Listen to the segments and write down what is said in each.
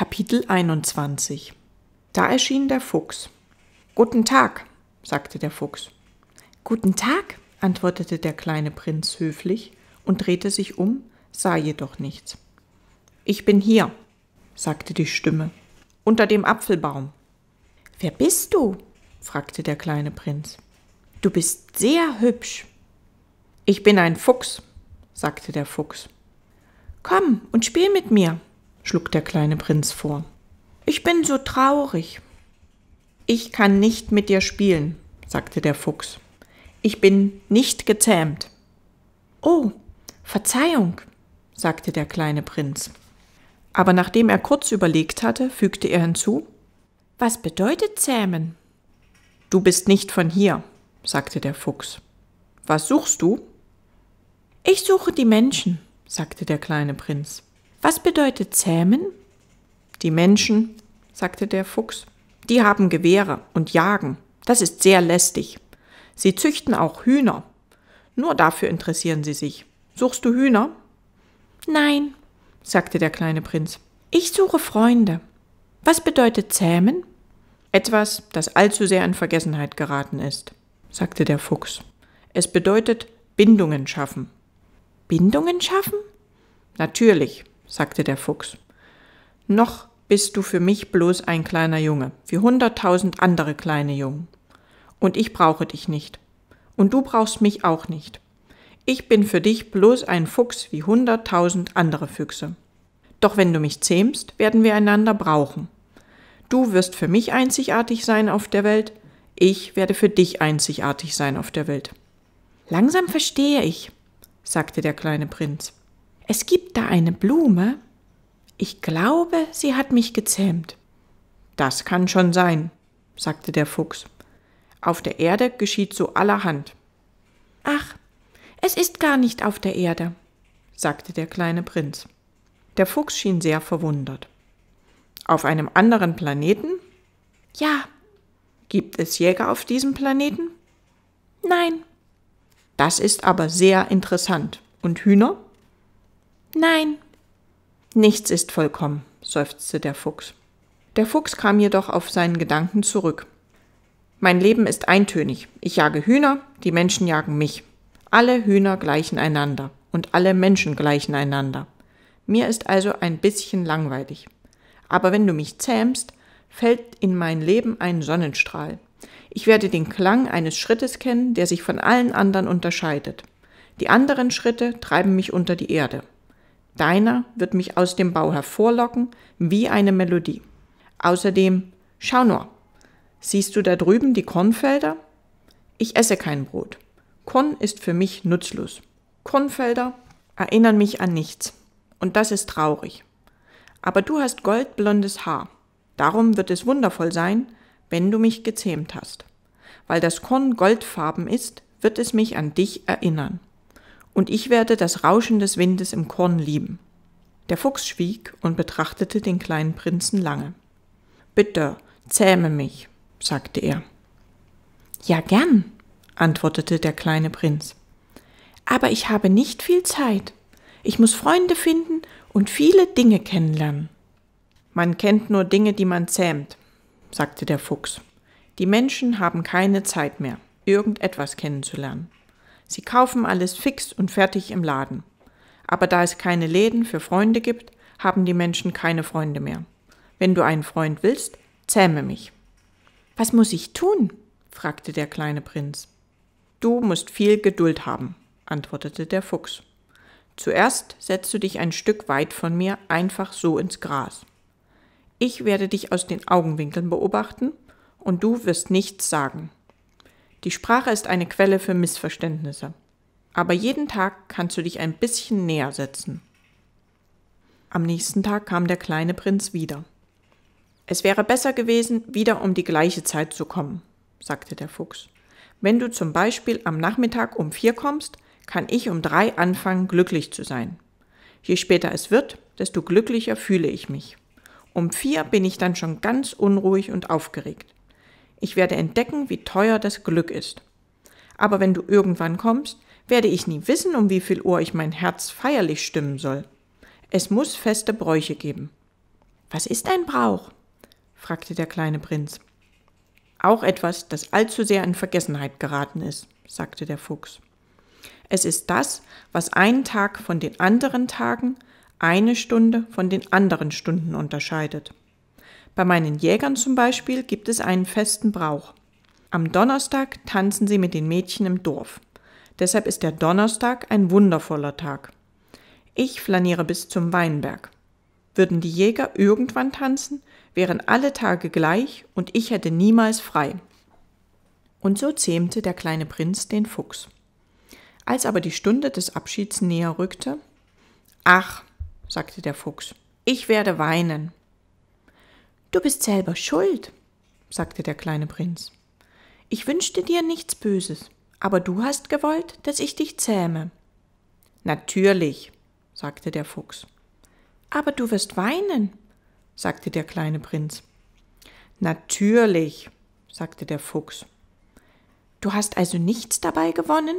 Kapitel 21 Da erschien der Fuchs. Guten Tag, sagte der Fuchs. Guten Tag, antwortete der kleine Prinz höflich und drehte sich um, sah jedoch nichts. Ich bin hier, sagte die Stimme, unter dem Apfelbaum. Wer bist du? fragte der kleine Prinz. Du bist sehr hübsch. Ich bin ein Fuchs, sagte der Fuchs. Komm und spiel mit mir, schlug der kleine Prinz vor. Ich bin so traurig. Ich kann nicht mit dir spielen, sagte der Fuchs. Ich bin nicht gezähmt. Oh, Verzeihung, sagte der kleine Prinz. Aber nachdem er kurz überlegt hatte, fügte er hinzu Was bedeutet zähmen? Du bist nicht von hier, sagte der Fuchs. Was suchst du? Ich suche die Menschen, sagte der kleine Prinz. Was bedeutet zähmen? Die Menschen, sagte der Fuchs, die haben Gewehre und jagen. Das ist sehr lästig. Sie züchten auch Hühner. Nur dafür interessieren sie sich. Suchst du Hühner? Nein, sagte der kleine Prinz. Ich suche Freunde. Was bedeutet zähmen? Etwas, das allzu sehr in Vergessenheit geraten ist, sagte der Fuchs. Es bedeutet Bindungen schaffen. Bindungen schaffen? Natürlich, sagte der Fuchs. Noch bist du für mich bloß ein kleiner Junge, wie hunderttausend andere kleine Jungen. Und ich brauche dich nicht. Und du brauchst mich auch nicht. Ich bin für dich bloß ein Fuchs wie hunderttausend andere Füchse. Doch wenn du mich zähmst, werden wir einander brauchen. Du wirst für mich einzigartig sein auf der Welt, ich werde für dich einzigartig sein auf der Welt. Langsam verstehe ich, sagte der kleine Prinz es gibt da eine Blume. Ich glaube, sie hat mich gezähmt. Das kann schon sein, sagte der Fuchs. Auf der Erde geschieht so allerhand. Ach, es ist gar nicht auf der Erde, sagte der kleine Prinz. Der Fuchs schien sehr verwundert. Auf einem anderen Planeten? Ja. Gibt es Jäger auf diesem Planeten? Nein. Das ist aber sehr interessant. Und Hühner? Nein. Nichts ist vollkommen, seufzte der Fuchs. Der Fuchs kam jedoch auf seinen Gedanken zurück. Mein Leben ist eintönig. Ich jage Hühner, die Menschen jagen mich. Alle Hühner gleichen einander und alle Menschen gleichen einander. Mir ist also ein bisschen langweilig. Aber wenn du mich zähmst, fällt in mein Leben ein Sonnenstrahl. Ich werde den Klang eines Schrittes kennen, der sich von allen anderen unterscheidet. Die anderen Schritte treiben mich unter die Erde. Deiner wird mich aus dem Bau hervorlocken wie eine Melodie. Außerdem, schau nur, siehst du da drüben die Kornfelder? Ich esse kein Brot. Korn ist für mich nutzlos. Kornfelder erinnern mich an nichts. Und das ist traurig. Aber du hast goldblondes Haar. Darum wird es wundervoll sein, wenn du mich gezähmt hast. Weil das Korn goldfarben ist, wird es mich an dich erinnern und ich werde das Rauschen des Windes im Korn lieben. Der Fuchs schwieg und betrachtete den kleinen Prinzen lange. Bitte, zähme mich, sagte er. Ja, gern, antwortete der kleine Prinz. Aber ich habe nicht viel Zeit. Ich muss Freunde finden und viele Dinge kennenlernen. Man kennt nur Dinge, die man zähmt, sagte der Fuchs. Die Menschen haben keine Zeit mehr, irgendetwas kennenzulernen. Sie kaufen alles fix und fertig im Laden. Aber da es keine Läden für Freunde gibt, haben die Menschen keine Freunde mehr. Wenn du einen Freund willst, zähme mich. Was muss ich tun? fragte der kleine Prinz. Du musst viel Geduld haben, antwortete der Fuchs. Zuerst setzt du dich ein Stück weit von mir einfach so ins Gras. Ich werde dich aus den Augenwinkeln beobachten und du wirst nichts sagen. Die Sprache ist eine Quelle für Missverständnisse. Aber jeden Tag kannst du dich ein bisschen näher setzen. Am nächsten Tag kam der kleine Prinz wieder. Es wäre besser gewesen, wieder um die gleiche Zeit zu kommen, sagte der Fuchs. Wenn du zum Beispiel am Nachmittag um vier kommst, kann ich um drei anfangen, glücklich zu sein. Je später es wird, desto glücklicher fühle ich mich. Um vier bin ich dann schon ganz unruhig und aufgeregt. Ich werde entdecken, wie teuer das Glück ist. Aber wenn du irgendwann kommst, werde ich nie wissen, um wie viel Uhr ich mein Herz feierlich stimmen soll. Es muss feste Bräuche geben. Was ist ein Brauch? fragte der kleine Prinz. Auch etwas, das allzu sehr in Vergessenheit geraten ist, sagte der Fuchs. Es ist das, was einen Tag von den anderen Tagen, eine Stunde von den anderen Stunden unterscheidet. Bei meinen Jägern zum Beispiel gibt es einen festen Brauch. Am Donnerstag tanzen sie mit den Mädchen im Dorf. Deshalb ist der Donnerstag ein wundervoller Tag. Ich flaniere bis zum Weinberg. Würden die Jäger irgendwann tanzen, wären alle Tage gleich und ich hätte niemals frei. Und so zähmte der kleine Prinz den Fuchs. Als aber die Stunde des Abschieds näher rückte, Ach, sagte der Fuchs, ich werde weinen. Du bist selber schuld, sagte der kleine Prinz. Ich wünschte dir nichts Böses, aber du hast gewollt, dass ich dich zähme. Natürlich, sagte der Fuchs. Aber du wirst weinen, sagte der kleine Prinz. Natürlich, sagte der Fuchs. Du hast also nichts dabei gewonnen?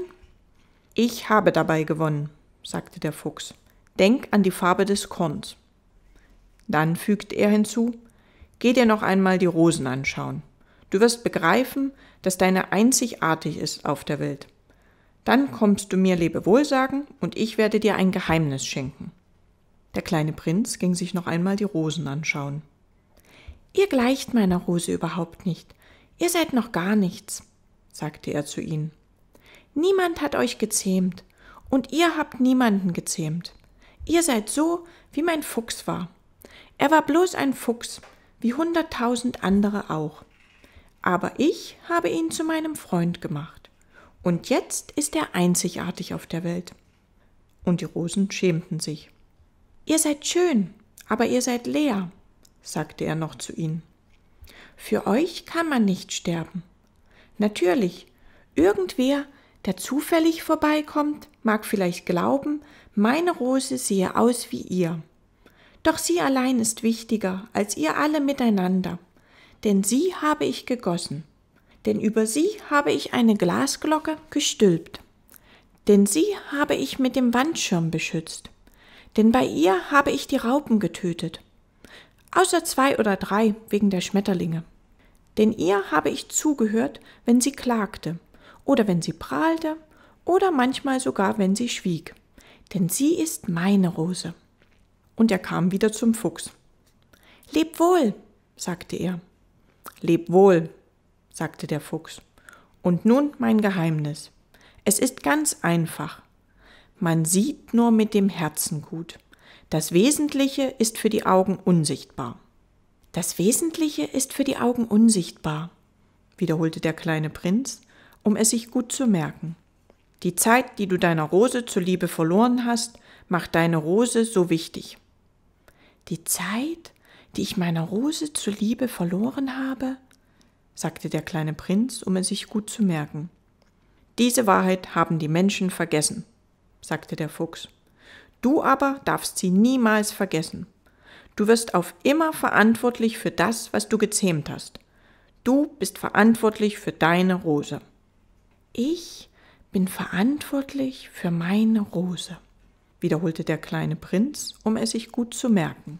Ich habe dabei gewonnen, sagte der Fuchs. Denk an die Farbe des Korns. Dann fügte er hinzu, Geh dir noch einmal die Rosen anschauen. Du wirst begreifen, dass deine einzigartig ist auf der Welt. Dann kommst du mir Lebewohl sagen und ich werde dir ein Geheimnis schenken. Der kleine Prinz ging sich noch einmal die Rosen anschauen. Ihr gleicht meiner Rose überhaupt nicht. Ihr seid noch gar nichts, sagte er zu ihnen. Niemand hat euch gezähmt und ihr habt niemanden gezähmt. Ihr seid so, wie mein Fuchs war. Er war bloß ein Fuchs, wie hunderttausend andere auch. Aber ich habe ihn zu meinem Freund gemacht. Und jetzt ist er einzigartig auf der Welt. Und die Rosen schämten sich. Ihr seid schön, aber ihr seid leer, sagte er noch zu ihnen. Für euch kann man nicht sterben. Natürlich, irgendwer, der zufällig vorbeikommt, mag vielleicht glauben, meine Rose sehe aus wie ihr. Doch sie allein ist wichtiger als ihr alle miteinander, denn sie habe ich gegossen, denn über sie habe ich eine Glasglocke gestülpt, denn sie habe ich mit dem Wandschirm beschützt, denn bei ihr habe ich die Raupen getötet, außer zwei oder drei wegen der Schmetterlinge. Denn ihr habe ich zugehört, wenn sie klagte, oder wenn sie prahlte, oder manchmal sogar, wenn sie schwieg. Denn sie ist meine Rose und er kam wieder zum Fuchs. Leb wohl, sagte er. Leb wohl, sagte der Fuchs. Und nun mein Geheimnis. Es ist ganz einfach. Man sieht nur mit dem Herzen gut. Das Wesentliche ist für die Augen unsichtbar. Das Wesentliche ist für die Augen unsichtbar, wiederholte der kleine Prinz, um es sich gut zu merken. Die Zeit, die du deiner Rose zuliebe verloren hast, macht deine Rose so wichtig. Die Zeit, die ich meiner Rose zuliebe verloren habe? sagte der kleine Prinz, um es sich gut zu merken. Diese Wahrheit haben die Menschen vergessen, sagte der Fuchs. Du aber darfst sie niemals vergessen. Du wirst auf immer verantwortlich für das, was du gezähmt hast. Du bist verantwortlich für deine Rose. Ich bin verantwortlich für meine Rose, wiederholte der kleine Prinz, um es sich gut zu merken.